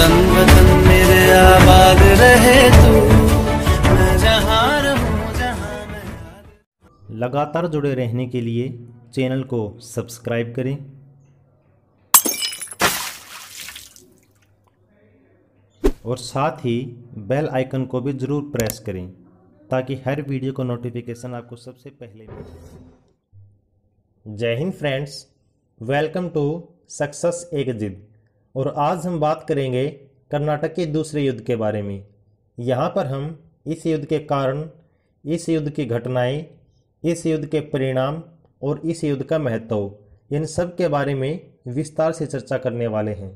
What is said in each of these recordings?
तन वतन मेरे आबाद रहे तू मैं जहां रहूं जहां मैं लगातार जुड़े रहने के लिए चैनल को सब्सक्राइब करें और साथ ही बेल आइकन को भी ज़रूर प्रेस करें ताकि हर वीडियो का नोटिफिकेशन आपको सबसे पहले मिले जय हिंद फ्रेंड्स वेलकम टू सक्सेस एक जिद और आज हम बात करेंगे कर्नाटक के दूसरे युद्ध के बारे में यहाँ पर हम इस युद्ध के कारण इस युद्ध की घटनाएं, इस युद्ध के परिणाम और इस युद्ध का महत्व इन सब के बारे में विस्तार से चर्चा करने वाले हैं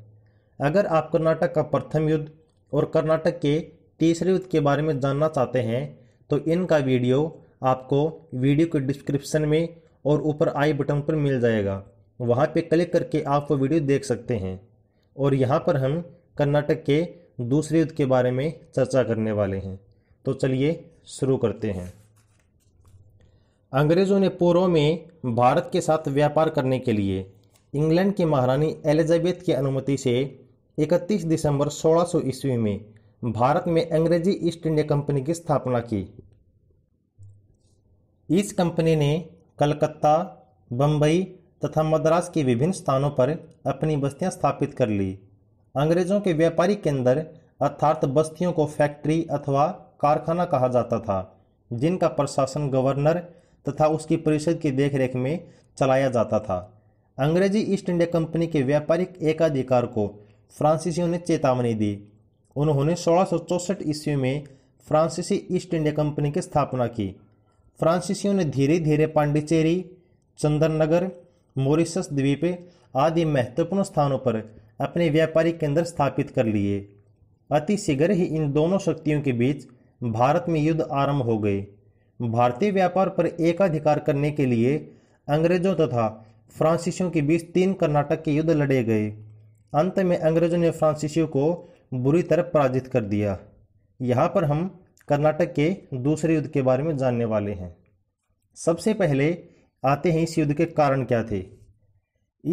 अगर आप कर्नाटक का प्रथम युद्ध और कर्नाटक के तीसरे युद्ध के बारे में जानना चाहते हैं तो इनका वीडियो आपको वीडियो के डिस्क्रिप्शन में और ऊपर आई बटन पर मिल जाएगा वहाँ पे क्लिक करके आप वो वीडियो देख सकते हैं और यहाँ पर हम कर्नाटक के दूसरे युद्ध के बारे में चर्चा करने वाले हैं तो चलिए शुरू करते हैं अंग्रेज़ों ने पूर्व में भारत के साथ व्यापार करने के लिए इंग्लैंड की महारानी एलिजाबेथ की अनुमति से 31 दिसंबर 1600 सौ ईस्वी में भारत में अंग्रेजी ईस्ट इंडिया कंपनी की स्थापना की इस कंपनी ने कलकत्ता बम्बई तथा मद्रास के विभिन्न स्थानों पर अपनी बस्तियां स्थापित कर ली अंग्रेजों के व्यापारी केंद्र अर्थात बस्तियों को फैक्ट्री अथवा कारखाना कहा जाता था जिनका प्रशासन गवर्नर तथा उसकी परिषद की देखरेख में चलाया जाता था अंग्रेजी ईस्ट इंडिया कंपनी के व्यापारिक एकाधिकार को फ्रांसीसियों ने चेतावनी दी उन्होंने सोलह ईस्वी में फ्रांसीसी ईस्ट इंडिया कंपनी की स्थापना की फ्रांसीसियों ने धीरे धीरे पांडिचेरी चंदननगर मोरिशस द्वीप आदि महत्वपूर्ण स्थानों पर अपने व्यापारिक केंद्र स्थापित कर लिए अति ही इन दोनों शक्तियों के बीच भारत में युद्ध आरंभ हो गए भारतीय व्यापार पर एकाधिकार करने के लिए अंग्रेजों तथा फ्रांसीसियों के बीच तीन कर्नाटक के युद्ध लड़े गए अंत में अंग्रेजों ने फ्रांसीसियों को बुरी तरह पराजित कर दिया यहाँ पर हम कर्नाटक के दूसरे युद्ध के बारे में जानने वाले हैं सबसे पहले आते हैं इस युद्ध के कारण क्या थे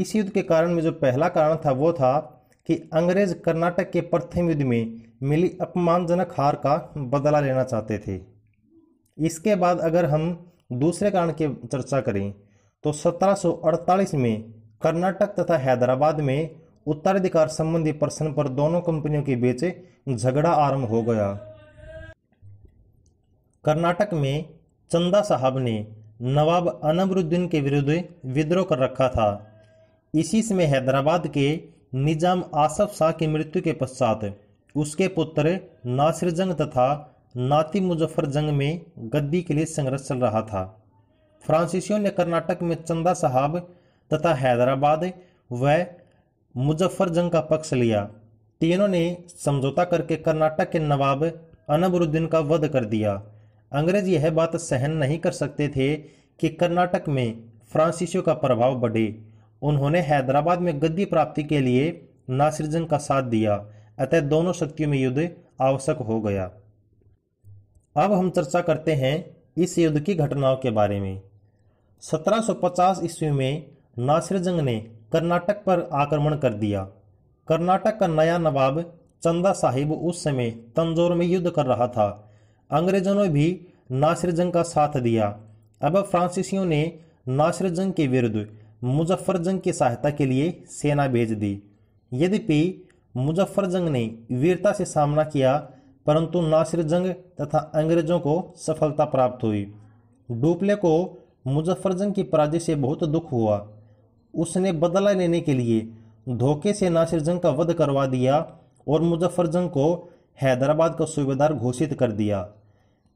इस युद्ध के कारण में जो पहला कारण था वो था कि अंग्रेज कर्नाटक के प्रथम युद्ध में मिली अपमानजनक हार का बदला लेना चाहते थे इसके बाद अगर हम दूसरे कारण की चर्चा करें तो 1748 में कर्नाटक तथा हैदराबाद में उत्तराधिकार संबंधी प्रश्न पर दोनों कंपनियों के बीच झगड़ा आरंभ हो गया कर्नाटक में चंदा साहब ने नवाब अनबरुद्दीन के विरुद्ध विद्रोह कर रखा था इसी समय हैदराबाद के निजाम आसफ शाह की मृत्यु के पश्चात उसके पुत्र नासिर जंग तथा नाती मुजफ्फर जंग में गद्दी के लिए संघर्ष चल रहा था फ्रांसीसियों ने कर्नाटक में चंदा साहब तथा हैदराबाद व मुजफ्फर जंग का पक्ष लिया तीनों ने समझौता करके कर्नाटक के नवाब अनबरुद्दीन का वध कर दिया अंग्रेज यह बात सहन नहीं कर सकते थे कि कर्नाटक में फ्रांसीसियों का प्रभाव बढ़े उन्होंने हैदराबाद में गद्दी प्राप्ति के लिए नासिरजन का साथ दिया अतः दोनों शक्तियों में युद्ध आवश्यक हो गया अब हम चर्चा करते हैं इस युद्ध की घटनाओं के बारे में 1750 ईस्वी में नासिर जंग ने कर्नाटक पर आक्रमण कर दिया कर्नाटक का नया नवाब चंदा साहिब उस समय तंजोर में युद्ध कर रहा था अंग्रेजों ने भी नासिर जंग का साथ दिया अब फ्रांसीसियों ने नासिर जंग के विरुद्ध मुजफ्फर जंग की सहायता के लिए सेना भेज दी यद्यपि मुजफ्फर जंग ने वीरता से सामना किया परंतु नासिर जंग तथा अंग्रेजों को सफलता प्राप्त हुई डुपले को मुजफ्फर जंग की पराजय से बहुत दुख हुआ उसने बदला लेने के लिए धोखे से नासिर जंग का वध करवा दिया और मुजफ्फर जंग को हैदराबाद का सूबेदार घोषित कर दिया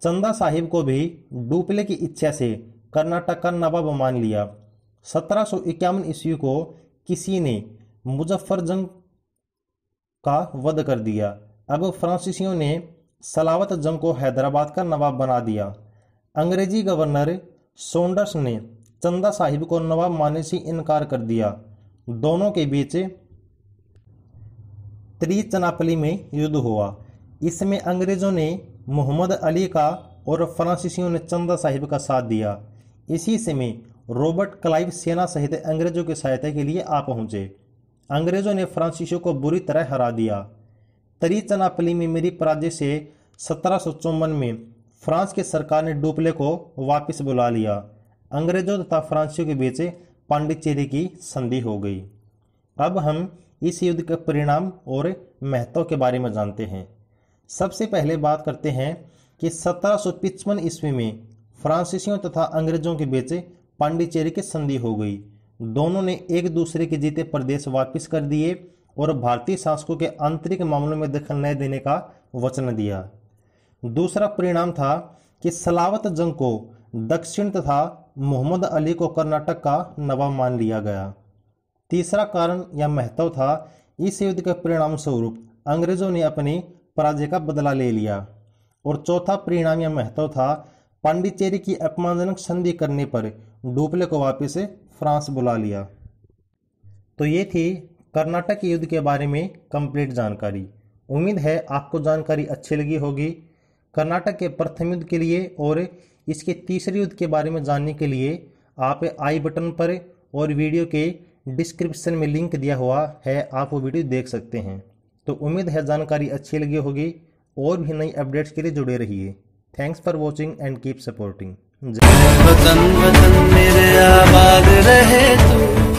चंदा साहिब को भी डुपले की इच्छा से कर्नाटक का नवाब मान लिया सत्रह सौ इक्यावन ईस्वी को किसी ने मुजफ्फर जंग का वध कर दिया अब फ्रांसीसियों ने सलावत जंग को हैदराबाद का नवाब बना दिया अंग्रेजी गवर्नर सोंडर्स ने चंदा साहिब को नवाब मानने से इनकार कर दिया दोनों के बीच त्रिचनापली में युद्ध हुआ इसमें अंग्रेजों ने मोहम्मद अली का और फ्रांसीसियों ने चंदा साहिब का साथ दिया इसी समय रॉबर्ट क्लाइव सेना सहित अंग्रेजों की सहायता के लिए आ पहुंचे अंग्रेजों ने फ्रांसीसियों को बुरी तरह हरा दिया तरी चनापली में मेरी पराजय से सत्रह में फ्रांस की सरकार ने डुपले को वापस बुला लिया अंग्रेजों तथा फ्रांसियों के बीच पांडिचेरी की संधि हो गई अब हम इस युद्ध के परिणाम और महत्व के बारे में जानते हैं सबसे पहले बात करते हैं कि सत्रह सौ पिचपन ईस्वी में फ्रांसीसियों तथा अंग्रेजों के बीच पांडिचेरी की संधि हो गई दोनों ने एक दूसरे के जीते प्रदेश वापस कर दिए और भारतीय शासकों के आंतरिक मामलों में दखल न देने का वचन दिया दूसरा परिणाम था कि सलावत जंग को दक्षिण तथा मोहम्मद अली को कर्नाटक का नवाब मान लिया गया तीसरा कारण या महत्व था इस युद्ध के परिणाम स्वरूप अंग्रेजों ने अपनी पराजय का बदला ले लिया और चौथा परिणाम या महत्व था पांडिचेरी की अपमानजनक संधि करने पर डुपले को वापस फ्रांस बुला लिया तो ये थी कर्नाटक युद्ध के बारे में कंप्लीट जानकारी उम्मीद है आपको जानकारी अच्छी लगी होगी कर्नाटक के प्रथम युद्ध के लिए और इसके तीसरे युद्ध के बारे में जानने के लिए आप आई बटन पर और वीडियो के डिस्क्रिप्शन में लिंक दिया हुआ है आप वो वीडियो देख सकते हैं तो उम्मीद है जानकारी अच्छी लगी होगी और भी नई अपडेट्स के लिए जुड़े रहिए thanks for watching and keep supporting वतन वतन मेरे आबाद रहे तू